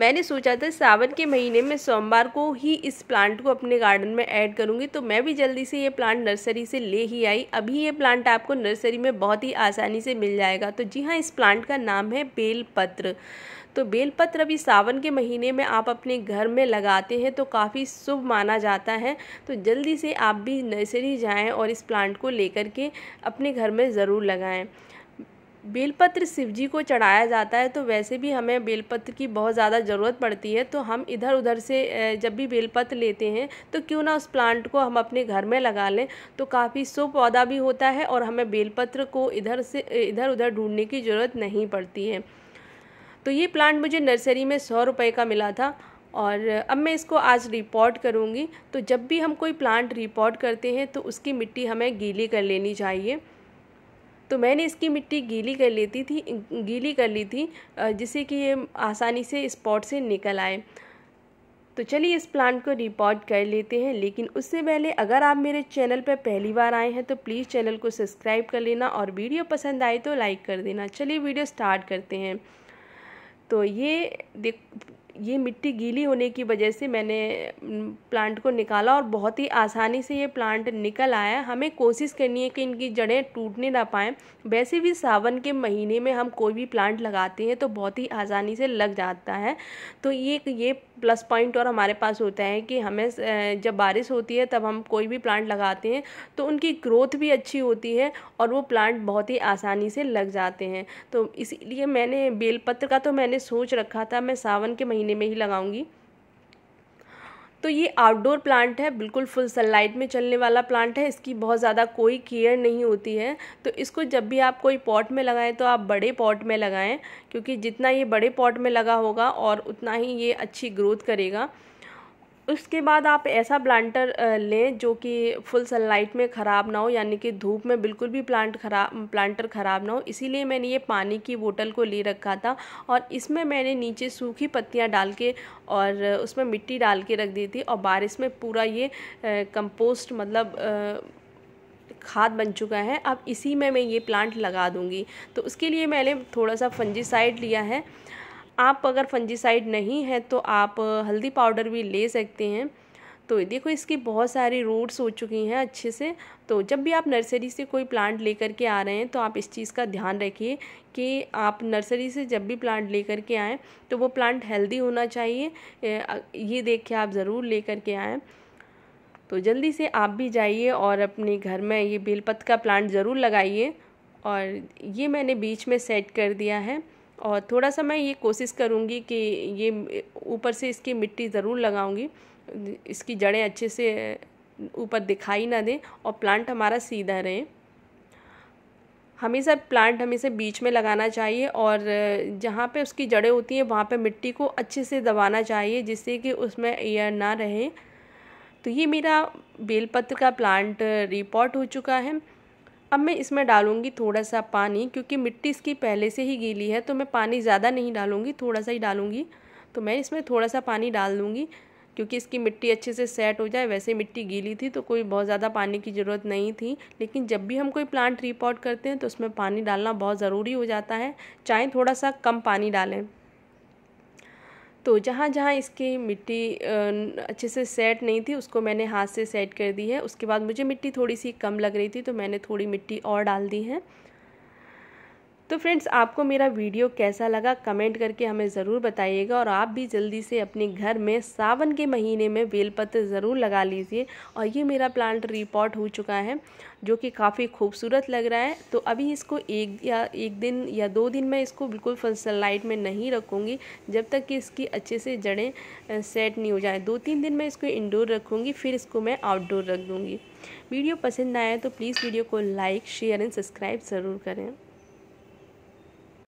मैंने सोचा था सावन के महीने में सोमवार को ही इस प्लांट को अपने गार्डन में ऐड करूंगी तो मैं भी जल्दी से ये प्लांट नर्सरी से ले ही आई अभी ये प्लांट आपको नर्सरी में बहुत ही आसानी से मिल जाएगा तो जी हाँ इस प्लांट का नाम है बेलपत्र तो बेलपत्र अभी सावन के महीने में आप अपने घर में लगाते हैं तो काफ़ी शुभ माना जाता है तो जल्दी से आप भी नर्सरी जाएँ और इस प्लांट को लेकर के अपने घर में ज़रूर लगाएँ बेलपत्र शिव जी को चढ़ाया जाता है तो वैसे भी हमें बेलपत्र की बहुत ज़्यादा ज़रूरत पड़ती है तो हम इधर उधर से जब भी बेलपत्र लेते हैं तो क्यों ना उस प्लांट को हम अपने घर में लगा लें तो काफ़ी सो पौधा भी होता है और हमें बेलपत्र को इधर से इधर उधर ढूंढने की ज़रूरत नहीं पड़ती है तो ये प्लांट मुझे नर्सरी में सौ रुपये का मिला था और अब मैं इसको आज रिपोर्ट करूँगी तो जब भी हम कोई प्लांट रिपोर्ट करते हैं तो उसकी मिट्टी हमें गीली कर लेनी चाहिए तो मैंने इसकी मिट्टी गीली कर लेती थी गीली कर ली थी जिससे कि ये आसानी से स्पॉट से निकल आए तो चलिए इस प्लांट को रिपोर्ट कर लेते हैं लेकिन उससे पहले अगर आप मेरे चैनल पर पहली बार आए हैं तो प्लीज़ चैनल को सब्सक्राइब कर लेना और वीडियो पसंद आए तो लाइक कर देना चलिए वीडियो स्टार्ट करते हैं तो ये देख ये मिट्टी गीली होने की वजह से मैंने प्लांट को निकाला और बहुत ही आसानी से ये प्लांट निकल आया हमें कोशिश करनी है कि इनकी जड़ें टूटने ना पाएँ वैसे भी सावन के महीने में हम कोई भी प्लांट लगाते हैं तो बहुत ही आसानी से लग जाता है तो ये ये प्लस पॉइंट और हमारे पास होता है कि हमें जब बारिश होती है तब हम कोई भी प्लांट लगाते हैं तो उनकी ग्रोथ भी अच्छी होती है और वो प्लांट बहुत ही आसानी से लग जाते हैं तो इसीलिए मैंने बेलपत्र का तो मैंने सोच रखा था मैं सावन के महीने में ही लगाऊंगी तो ये आउटडोर प्लांट है बिल्कुल फुल सनलाइट में चलने वाला प्लांट है इसकी बहुत ज़्यादा कोई केयर नहीं होती है तो इसको जब भी आप कोई पॉट में लगाएं तो आप बड़े पॉट में लगाएं क्योंकि जितना ये बड़े पॉट में लगा होगा और उतना ही ये अच्छी ग्रोथ करेगा उसके बाद आप ऐसा प्लांटर लें जो कि फुल सनलाइट में ख़राब ना हो यानी कि धूप में बिल्कुल भी प्लांट खराब प्लांटर ख़राब ना हो इसीलिए मैंने ये पानी की बोतल को ले रखा था और इसमें मैंने नीचे सूखी पत्तियाँ डाल के और उसमें मिट्टी डाल के रख दी थी और बारिश में पूरा ये कंपोस्ट मतलब आ, खाद बन चुका है अब इसी में मैं ये प्लांट लगा दूँगी तो उसके लिए मैंने थोड़ा सा फंजीसाइड लिया है आप अगर फंजीसाइड नहीं है तो आप हल्दी पाउडर भी ले सकते हैं तो देखो इसकी बहुत सारी रूट्स हो चुकी हैं अच्छे से तो जब भी आप नर्सरी से कोई प्लांट लेकर के आ रहे हैं तो आप इस चीज़ का ध्यान रखिए कि आप नर्सरी से जब भी प्लांट लेकर के आएँ तो वो प्लांट हेल्दी होना चाहिए ये देख के आप ज़रूर लेकर के आएँ तो जल्दी से आप भी जाइए और अपने घर में ये बेलपत का प्लांट ज़रूर लगाइए और ये मैंने बीच में सेट कर दिया है और थोड़ा सा मैं ये कोशिश करूँगी कि ये ऊपर से इसकी मिट्टी ज़रूर लगाऊँगी इसकी जड़ें अच्छे से ऊपर दिखाई ना दें और प्लांट हमारा सीधा रहे हमेशा प्लांट हमेशा बीच में लगाना चाहिए और जहाँ पे उसकी जड़ें होती हैं वहाँ पे मिट्टी को अच्छे से दबाना चाहिए जिससे कि उसमें एयर ना रहे तो ये मेरा बेलपत्र का प्लांट रिपोर्ट हो चुका है अब मैं इसमें डालूँगी थोड़ा सा पानी क्योंकि मिट्टी इसकी पहले से ही गीली है तो मैं पानी ज़्यादा नहीं डालूँगी थोड़ा सा ही डालूंगी तो मैं इसमें थोड़ा सा पानी डाल दूँगी क्योंकि इसकी मिट्टी अच्छे से सेट हो जाए वैसे मिट्टी गीली थी तो कोई बहुत ज़्यादा पानी की ज़रूरत नहीं थी लेकिन जब भी हम कोई प्लांट रिपोर्ट करते हैं तो उसमें पानी डालना बहुत ज़रूरी हो जाता है चाहे थोड़ा सा कम पानी डालें तो जहाँ जहाँ इसकी मिट्टी अच्छे से सेट नहीं थी उसको मैंने हाथ से सेट कर दी है उसके बाद मुझे मिट्टी थोड़ी सी कम लग रही थी तो मैंने थोड़ी मिट्टी और डाल दी है तो फ्रेंड्स आपको मेरा वीडियो कैसा लगा कमेंट करके हमें ज़रूर बताइएगा और आप भी जल्दी से अपने घर में सावन के महीने में बेलपत्र ज़रूर लगा लीजिए और ये मेरा प्लांट रिपोर्ट हो चुका है जो कि काफ़ी खूबसूरत लग रहा है तो अभी इसको एक या एक दिन या दो दिन मैं इसको बिल्कुल फुल सनलाइट में नहीं रखूँगी जब तक कि इसकी अच्छे से जड़ें सेट नहीं हो जाए दो तीन दिन मैं इसको इनडोर रखूँगी फिर इसको मैं आउटडोर रख दूँगी वीडियो पसंद आया तो प्लीज़ वीडियो को लाइक शेयर एंड सब्सक्राइब ज़रूर करें